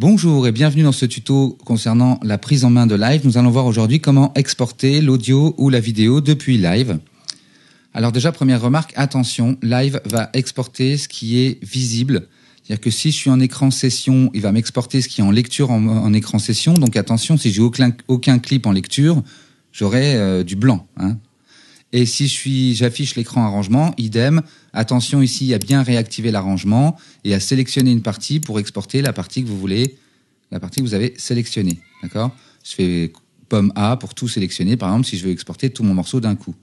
Bonjour et bienvenue dans ce tuto concernant la prise en main de Live. Nous allons voir aujourd'hui comment exporter l'audio ou la vidéo depuis Live. Alors déjà, première remarque, attention, Live va exporter ce qui est visible. C'est-à-dire que si je suis en écran session, il va m'exporter ce qui est en lecture en, écran session. Donc attention, si j'ai aucun, aucun clip en lecture, j'aurai euh, du blanc. Hein. Et si je suis, j'affiche l'écran arrangement, idem. Attention ici à bien réactiver l'arrangement et à sélectionner une partie pour exporter la partie que vous voulez, la partie que vous avez sélectionnée. D'accord Je fais pomme A pour tout sélectionner, par exemple, si je veux exporter tout mon morceau d'un coup.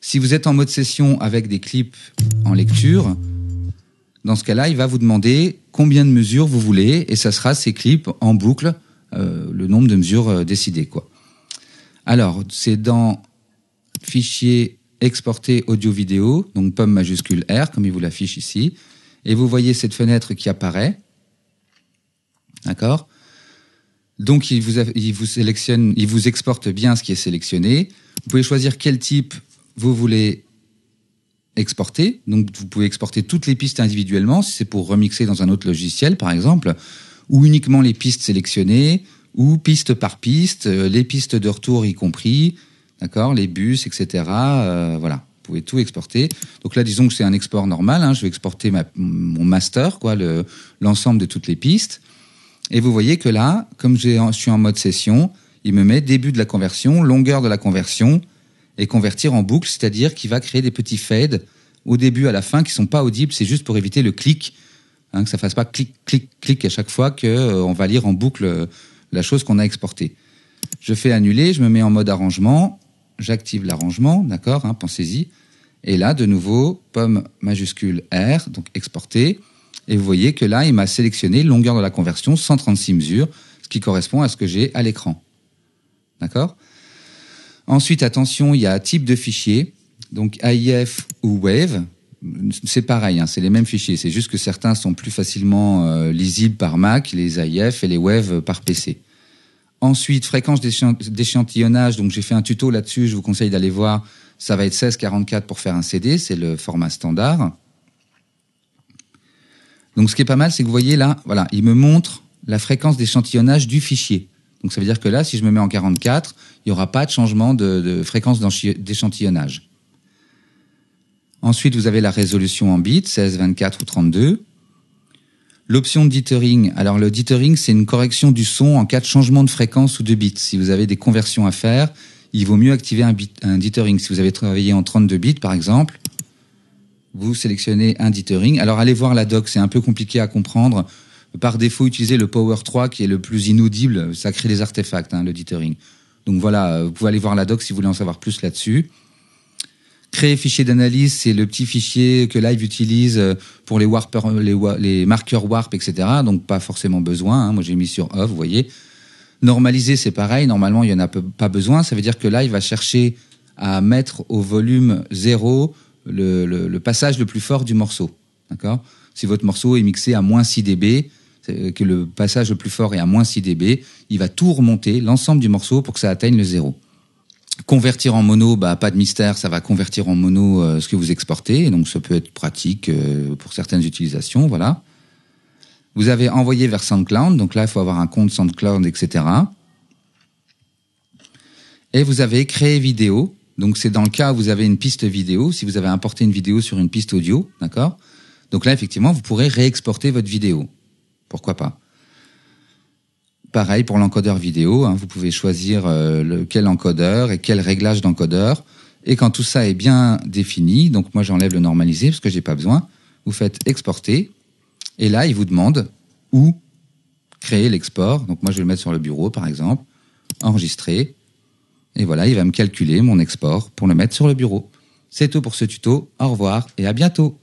Si vous êtes en mode session avec des clips en lecture, dans ce cas-là, il va vous demander combien de mesures vous voulez et ça sera ces clips en boucle, euh, le nombre de mesures euh, décidées. Quoi. Alors, c'est dans fichier exporter audio vidéo, donc pomme majuscule R, comme il vous l'affiche ici. Et vous voyez cette fenêtre qui apparaît. D'accord Donc, il vous, vous, sélectionne, il vous exporte bien ce qui est sélectionné. Vous pouvez choisir quel type vous voulez exporter. Donc, vous pouvez exporter toutes les pistes individuellement, si c'est pour remixer dans un autre logiciel, par exemple, ou uniquement les pistes sélectionnées, ou piste par piste, euh, les pistes de retour y compris, d'accord, les bus, etc. Euh, voilà, vous pouvez tout exporter. Donc là, disons que c'est un export normal. Hein. je vais exporter mon master, quoi, l'ensemble de toutes les pistes. Et vous voyez que là, comme je suis en mode session, il me met début de la conversion, longueur de la conversion et convertir en boucle, c'est-à-dire qu'il va créer des petits fades au début, à la fin, qui sont pas audibles. C'est juste pour éviter le clic, hein, que ça fasse pas clic, clic, clic à chaque fois que euh, on va lire en boucle euh, la chose qu'on a exportée. Je fais annuler, je me mets en mode arrangement, j'active l'arrangement, d'accord, hein, pensez-y. Et là, de nouveau, pomme majuscule R, donc exporter. Et vous voyez que là, il m'a sélectionné longueur de la conversion, 136 mesures, ce qui correspond à ce que j'ai à l'écran. D'accord Ensuite, attention, il y a type de fichier, donc AIF ou WAVE. C'est pareil, hein, c'est les mêmes fichiers, c'est juste que certains sont plus facilement euh, lisibles par Mac, les AIF et les WAVE par PC. Ensuite, fréquence d'échantillonnage. Donc, j'ai fait un tuto là-dessus. Je vous conseille d'aller voir. Ça va être 1644 pour faire un CD. C'est le format standard. Donc, ce qui est pas mal, c'est que vous voyez là, voilà, il me montre la fréquence d'échantillonnage du fichier. Donc, ça veut dire que là, si je me mets en 44, il n'y aura pas de changement de, fréquence d'échantillonnage. Ensuite, vous avez la résolution en bits, 16, 24 ou 32. L'option de dithering. Alors le dithering, c'est une correction du son en cas de changement de fréquence ou de bits. Si vous avez des conversions à faire, il vaut mieux activer un, bit, un dithering. Si vous avez travaillé en 32 bits, par exemple, vous sélectionnez un dithering. Alors allez voir la doc, c'est un peu compliqué à comprendre. Par défaut, utilisez le Power 3 qui est le plus inaudible. Ça crée des artefacts, hein, le dithering. Donc voilà, euh, vous pouvez aller voir la doc si vous voulez en savoir plus là-dessus. Créer fichier d'analyse, c'est le petit fichier que Live utilise euh, pour les, warper, les, marqueurs warp, etc. Donc pas forcément besoin. Hein. Moi j'ai mis sur off, vous voyez. Normaliser, c'est pareil. Normalement, il n'y en a pas besoin. Ça veut dire que Live va chercher à mettre au volume 0 le, passage le plus fort du morceau. D'accord Si votre morceau est mixé à moins 6 dB, euh, que le passage le plus fort est à moins 6 dB, il va tout remonter, l'ensemble du morceau, pour que ça atteigne le zéro. Convertir en mono, bah, pas de mystère, ça va convertir en mono euh, ce que vous exportez. donc, ça peut être pratique euh, pour certaines utilisations. Voilà. Vous avez envoyé vers SoundCloud. Donc là, il faut avoir un compte SoundCloud, etc. Et vous avez créé vidéo. Donc, c'est dans le cas où vous avez une piste vidéo. Si vous avez importé une vidéo sur une piste audio, d'accord Donc là, effectivement, vous pourrez réexporter votre vidéo. Pourquoi pas Pareil pour l'encodeur vidéo, hein. vous pouvez choisir euh, quel encodeur et quel réglage d'encodeur. Et quand tout ça est bien défini, donc moi j'enlève le normalisé parce que j'ai pas besoin, vous faites exporter. Et là, il vous demande où créer l'export. Donc moi je vais le mettre sur le bureau par exemple, enregistrer. Et voilà, il va me calculer mon export pour le mettre sur le bureau. C'est tout pour ce tuto. Au revoir et à bientôt.